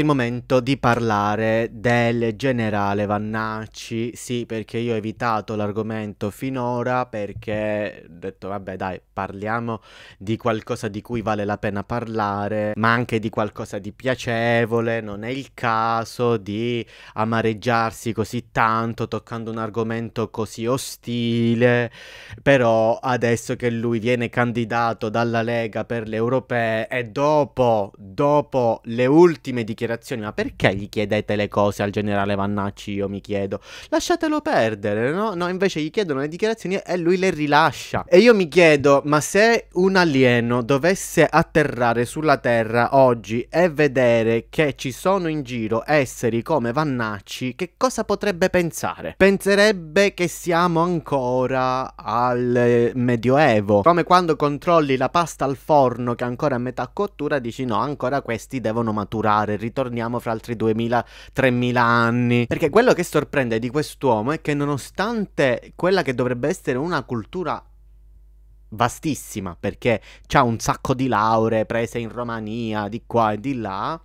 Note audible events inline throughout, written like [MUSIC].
il momento di parlare del generale Vannacci. Sì, perché io ho evitato l'argomento finora perché ho detto vabbè dai, parliamo di qualcosa di cui vale la pena parlare, ma anche di qualcosa di piacevole, non è il caso di amareggiarsi così tanto toccando un argomento così ostile, però adesso che lui viene candidato dalla Lega per le europee e dopo, dopo le ultime dichiarazioni considerazioni, ma perché gli chiedete le cose al generale Vannacci? Io mi chiedo. Lasciatelo perdere, no? No, invece gli chiedono le dichiarazioni e lui le rilascia. E io mi chiedo, ma se un alieno dovesse atterrare sulla Terra oggi e vedere che ci sono in giro esseri come Vannacci, che cosa potrebbe pensare? Penserebbe che siamo ancora al eh, Medioevo, come quando controlli la pasta al forno che è ancora a metà cottura, dici no, ancora questi devono maturare, ritornare ritorniamo fra altri 2000-3000 anni. Perché quello che sorprende di quest'uomo è che nonostante quella che dovrebbe essere una cultura vastissima, perché ha un sacco di lauree prese in Romania, di qua e di là,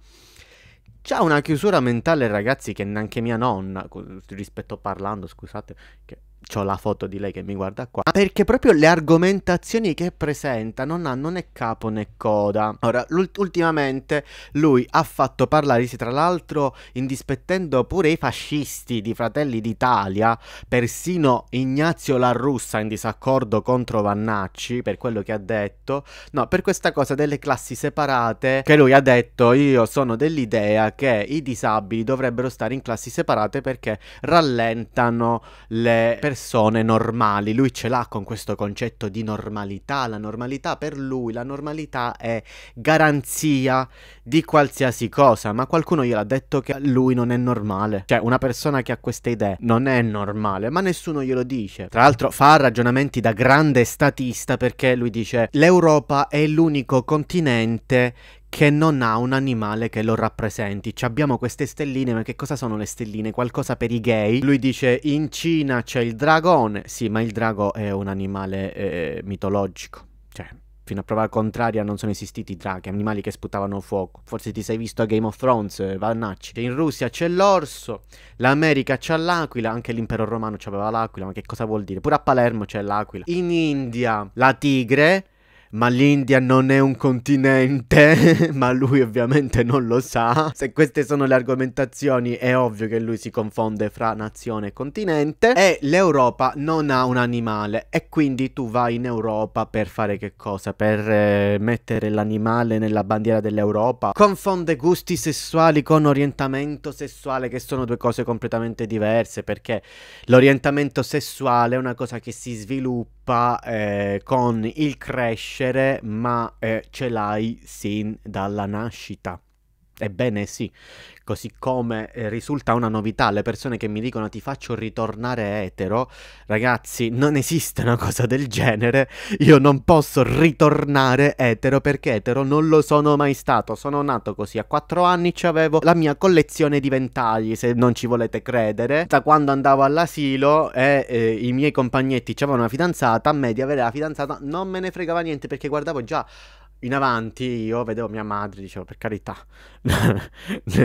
C'ha una chiusura mentale, ragazzi, che neanche mia nonna, rispetto parlando, scusate, che ho la foto di lei che mi guarda qua. Perché proprio le argomentazioni che presenta non hanno né capo né coda. Ora, ultimamente lui ha fatto parlare, tra l'altro, indispettendo pure i fascisti di Fratelli d'Italia, persino Ignazio La Russa in disaccordo contro Vannacci per quello che ha detto. No, per questa cosa delle classi separate, che lui ha detto io sono dell'idea che i disabili dovrebbero stare in classi separate perché rallentano le persone persone normali. Lui ce l'ha con questo concetto di normalità. La normalità per lui, la normalità è garanzia di qualsiasi cosa, ma qualcuno gliel'ha detto che lui non è normale. Cioè, una persona che ha queste idee non è normale, ma nessuno glielo dice. Tra l'altro fa ragionamenti da grande statista perché lui dice l'Europa è l'unico continente che non ha un animale che lo rappresenti. Cioè abbiamo queste stelline, ma che cosa sono le stelline? Qualcosa per i gay. Lui dice in Cina c'è il dragone. Sì, ma il drago è un animale eh, mitologico. Cioè, fino a prova contraria non sono esistiti draghi, animali che sputavano fuoco. Forse ti sei visto a Game of Thrones, eh, vannacci. In Russia c'è l'orso, l'America c'ha l'aquila, anche l'impero romano c'aveva l'aquila, ma che cosa vuol dire? Pure a Palermo c'è l'aquila. In India la tigre, ma l'India non è un continente, [LAUGHS] ma lui ovviamente non lo sa. Se queste sono le argomentazioni è ovvio che lui si confonde fra nazione e continente e l'Europa non ha un animale e quindi tu vai in Europa per fare che cosa? Per eh, mettere l'animale nella bandiera dell'Europa? Confonde gusti sessuali con orientamento sessuale che sono due cose completamente diverse perché l'orientamento sessuale è una cosa che si sviluppa eh, con il crescere, ma eh, ce l'hai sin dalla nascita. Ebbene sì, così come eh, risulta una novità, le persone che mi dicono ti faccio ritornare etero, ragazzi non esiste una cosa del genere, io non posso ritornare etero perché etero non lo sono mai stato, sono nato così, a 4 anni avevo la mia collezione di ventagli se non ci volete credere, da quando andavo all'asilo e eh, eh, i miei compagnetti avevano una fidanzata, a me di avere la fidanzata non me ne fregava niente perché guardavo già in avanti io vedevo mia madre, dicevo per carità, [LAUGHS]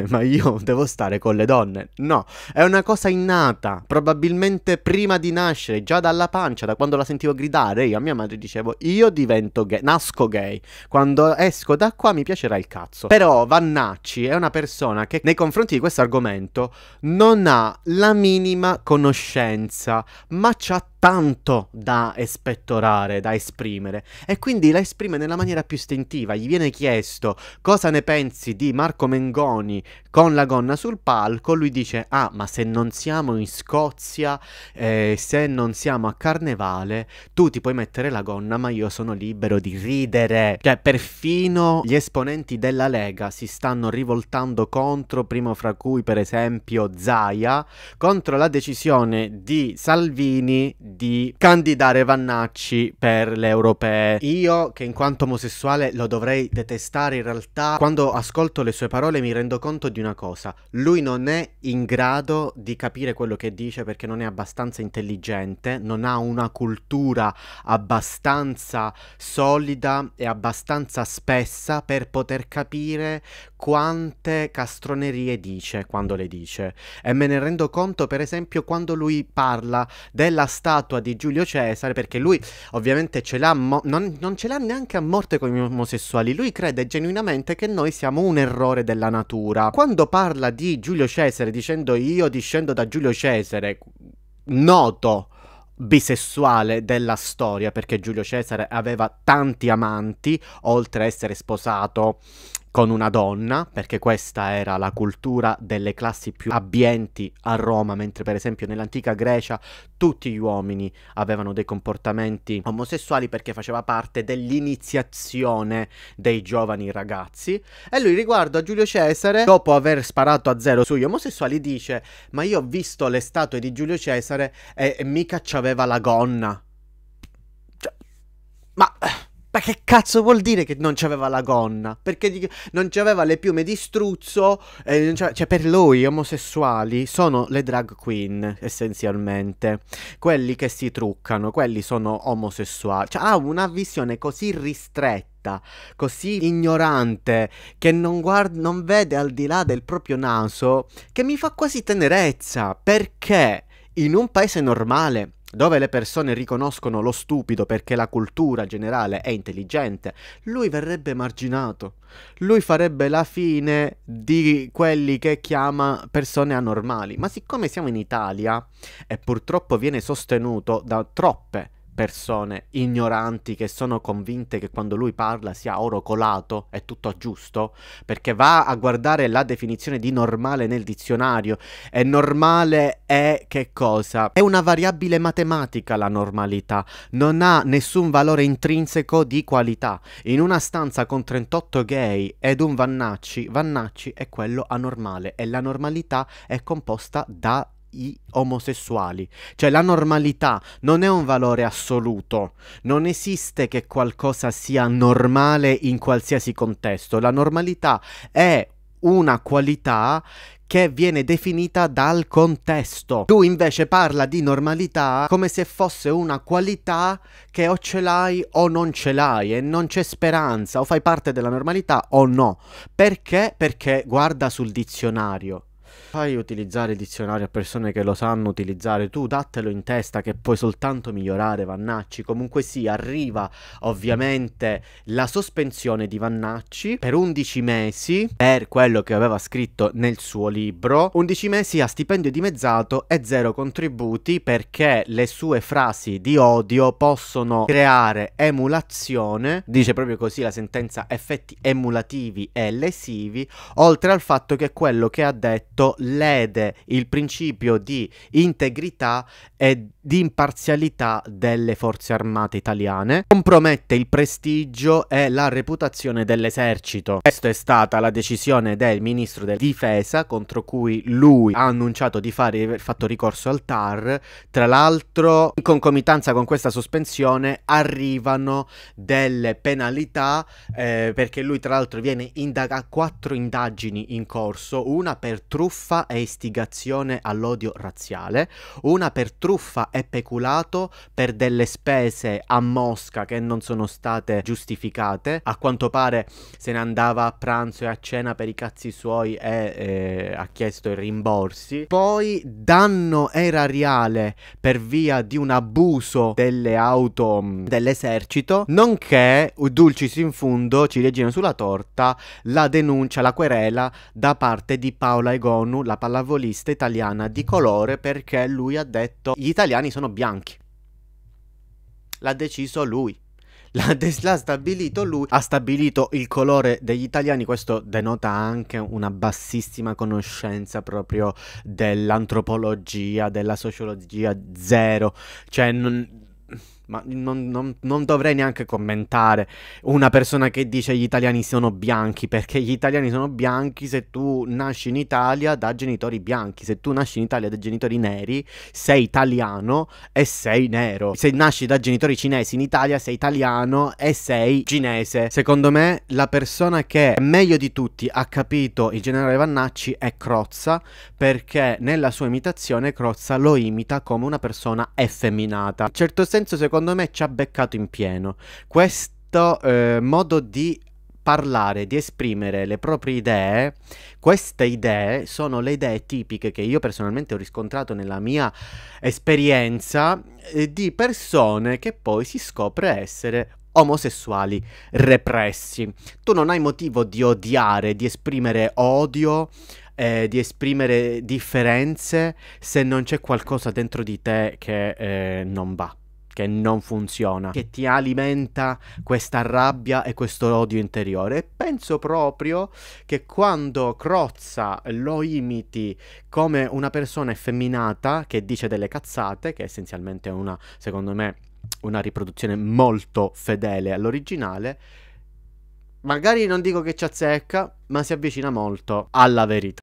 ma io devo stare con le donne. No, è una cosa innata, probabilmente prima di nascere, già dalla pancia, da quando la sentivo gridare, io a mia madre dicevo io divento gay, nasco gay, quando esco da qua mi piacerà il cazzo. Però Vannacci è una persona che nei confronti di questo argomento non ha la minima conoscenza, ma c'ha tanto da espettorare, da esprimere e quindi la esprime nella maniera più istintiva, gli viene chiesto cosa ne pensi di Marco Mengoni con la gonna sul palco, lui dice ah ma se non siamo in Scozia, eh, se non siamo a Carnevale, tu ti puoi mettere la gonna ma io sono libero di ridere. Cioè perfino gli esponenti della Lega si stanno rivoltando contro, primo fra cui per esempio Zaia, contro la decisione di Salvini di candidare Vannacci per le europee. Io che in quanto omosessuale male, lo dovrei detestare in realtà. Quando ascolto le sue parole mi rendo conto di una cosa. Lui non è in grado di capire quello che dice perché non è abbastanza intelligente, non ha una cultura abbastanza solida e abbastanza spessa per poter capire quante castronerie dice quando le dice e me ne rendo conto per esempio quando lui parla della statua di Giulio Cesare perché lui ovviamente ce l'ha mo- non, non, ce l'ha neanche a morte con gli omosessuali lui crede genuinamente che noi siamo un errore della natura quando parla di Giulio Cesare dicendo io discendo da Giulio Cesare noto bisessuale della storia perché Giulio Cesare aveva tanti amanti oltre a essere sposato con una donna, perché questa era la cultura delle classi più abbienti a Roma, mentre per esempio nell'antica Grecia tutti gli uomini avevano dei comportamenti omosessuali perché faceva parte dell'iniziazione dei giovani ragazzi. E lui riguardo a Giulio Cesare, dopo aver sparato a zero sugli omosessuali, dice: Ma io ho visto le statue di Giulio Cesare e mica c'aveva la gonna. Cioè, ma eh, ma che cazzo vuol dire che non c'aveva la gonna? Perché di, non c'aveva le piume di struzzo. Eh, cioè, per lui, gli omosessuali sono le drag queen, essenzialmente. Quelli che si truccano, quelli sono omosessuali. Cioè, ha una visione così ristretta così ignorante, che non, guarda, non vede al di là del proprio naso, che mi fa quasi tenerezza, perché in un paese normale dove le persone riconoscono lo stupido perché la cultura generale è intelligente, lui verrebbe marginato. Lui farebbe la fine di quelli che chiama persone anormali. Ma siccome siamo in Italia e purtroppo viene sostenuto da troppe persone, persone ignoranti che sono convinte che quando lui parla sia oro colato è tutto giusto, perché va a guardare la definizione di normale nel dizionario e normale è che cosa? È una variabile matematica la normalità, non ha nessun valore intrinseco di qualità. In una stanza con 38 gay ed un Vannacci, Vannacci è quello anormale e la normalità è composta da i omosessuali. Cioè la normalità non è un valore assoluto, non esiste che qualcosa sia normale in qualsiasi contesto, la normalità è una qualità che viene definita dal contesto. Tu invece parla di normalità come se fosse una qualità che o ce l'hai o non ce l'hai e non c'è speranza, o fai parte della normalità o no. Perché? Perché guarda sul dizionario Fai utilizzare il dizionario a persone che lo sanno utilizzare, tu datelo in testa che puoi soltanto migliorare Vannacci. Comunque sì, arriva ovviamente la sospensione di Vannacci per 11 mesi per quello che aveva scritto nel suo libro. 11 mesi a stipendio dimezzato e zero contributi perché le sue frasi di odio possono creare emulazione, dice proprio così la sentenza effetti emulativi e lesivi, oltre al fatto che quello che ha detto appunto lede il principio di integrità e di imparzialità delle forze armate italiane, compromette il prestigio e la reputazione dell'esercito. Questa è stata la decisione del ministro della difesa contro cui lui ha annunciato di fare, fatto ricorso al TAR. Tra l'altro, in concomitanza con questa sospensione arrivano delle penalità eh, perché lui tra l'altro viene indagato a quattro indagini in corso, una per truffa truffa e istigazione all'odio razziale, una per truffa e peculato per delle spese a Mosca che non sono state giustificate, a quanto pare se ne andava a pranzo e a cena per i cazzi suoi e eh, ha chiesto i rimborsi, poi danno erariale per via di un abuso delle auto mm, dell'esercito, nonché dulcis in fundo, ciliegina sulla torta, la denuncia, la querela da parte di Paola Egon ONU la pallavolista italiana di colore perché lui ha detto gli italiani sono bianchi. L'ha deciso lui. L'ha, de- l'ha stabilito lui, ha stabilito il colore degli italiani, questo denota anche una bassissima conoscenza proprio dell'antropologia, della sociologia, zero, cioè non ma non, non, non, dovrei neanche commentare una persona che dice gli italiani sono bianchi, perché gli italiani sono bianchi se tu nasci in Italia da genitori bianchi, se tu nasci in Italia da genitori neri sei italiano e sei nero, se nasci da genitori cinesi in Italia sei italiano e sei cinese. Secondo me la persona che meglio di tutti ha capito il generale Vannacci è Crozza, perché nella sua imitazione Crozza lo imita come una persona effeminata. In certo senso secondo secondo me ci ha beccato in pieno. Questo eh, modo di parlare, di esprimere le proprie idee, queste idee sono le idee tipiche che io personalmente ho riscontrato nella mia esperienza eh, di persone che poi si scopre essere omosessuali repressi. Tu non hai motivo di odiare, di esprimere odio, eh, di esprimere differenze se non c'è qualcosa dentro di te che eh, non va che non funziona, che ti alimenta questa rabbia e questo odio interiore. E penso proprio che quando Crozza lo imiti come una persona effeminata che dice delle cazzate, che essenzialmente è una, secondo me, una riproduzione molto fedele all'originale, magari non dico che ci azzecca, ma si avvicina molto alla verità.